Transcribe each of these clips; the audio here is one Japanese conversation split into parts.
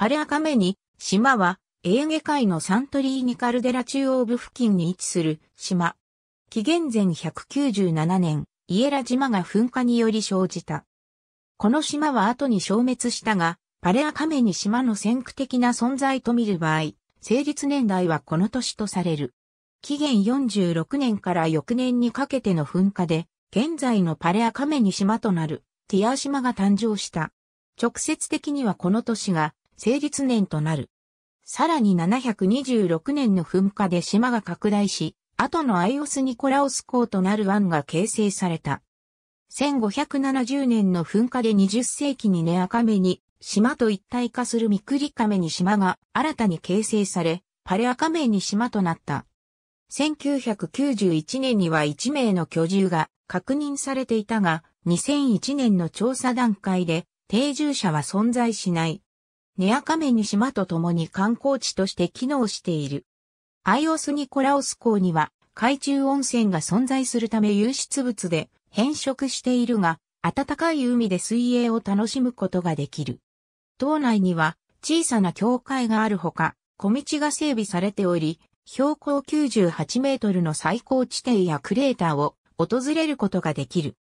パレアカメニ、島は、エーゲ海のサントリーニカルデラ中央部付近に位置する島。紀元前197年、イエラ島が噴火により生じた。この島は後に消滅したが、パレアカメニ島の先駆的な存在と見る場合、成立年代はこの年とされる。紀元46年から翌年にかけての噴火で、現在のパレアカメニ島となるティア島が誕生した。直接的にはこの年が成立年となる。さらに726年の噴火で島が拡大し、後のアイオスニコラオス港となる湾が形成された。1570年の噴火で20世紀にネアカメに島と一体化するミクリカメに島が新たに形成され、パレアカメに島となった。1991年には1名の居住が確認されていたが、2001年の調査段階で定住者は存在しない。ニアカメニ島と共に観光地として機能している。アイオスニコラオス港には海中温泉が存在するため有出物で変色しているが、暖かい海で水泳を楽しむことができる。島内には小さな教会があるほか、小道が整備されており、標高98メートルの最高地点やクレーターを訪れることができる。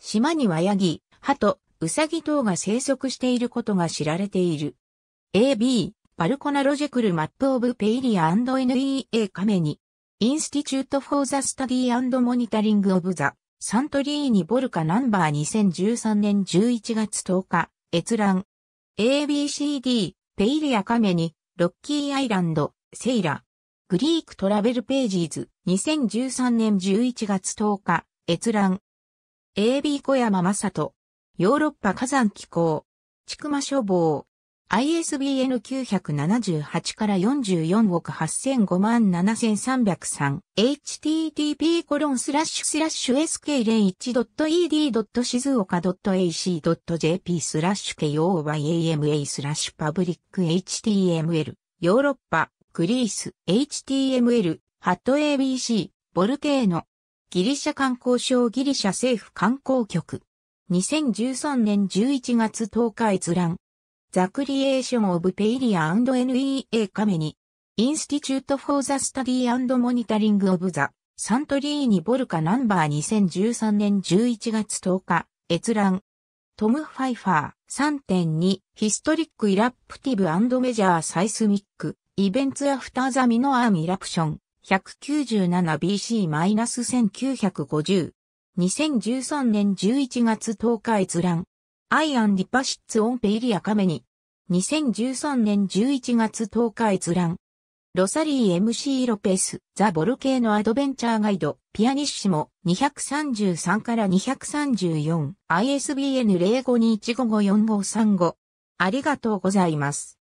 島にはヤギ、ハト、ウサギ等が生息していることが知られている。AB、バルコナロジェクルマップオブペイリア &NEA カメニ、インスティチュートフォーザスタディーモニタリングオブザ、サントリーニボルカナンバー2013年11月10日、閲覧。ABCD、ペイリアカメニ、ロッキーアイランド、セイラ。グリークトラベルページーズ、2013年11月10日、閲覧。AB 小山正人。ヨーロッパ火山気候。千曲処防。ISBN 978から44億8005万 7303http コロンスラッシュスラッシュ sk01.ed. 静岡 .ac.jp スラッシュ koyama スラッシュパブリック html ヨーロッパグリース html ハット abc ボルケーノギリシャ観光省ギリシャ政府観光局2013年11月10日閲覧 The Creation of Paelia and NEA カメニ。Institute for the Study and Monitoring of the サントリーニボルカナンバー2013年11月10日、閲覧。トム・ファイファー3.2ヒストリック・イラプティブメジャー・サイスミック・イベンツ・アフター・ザ・ミノアーム・イラプション 197BC-1950 2013年11月10日閲覧アイアン・リパシッツ・オンペイリア・カメニ。2013年11月10日閲覧。ロサリー MC ロペス、ザ・ボルケーノ・アドベンチャーガイド、ピアニッシモ、233から234、ISBN 0521554535。ありがとうございます。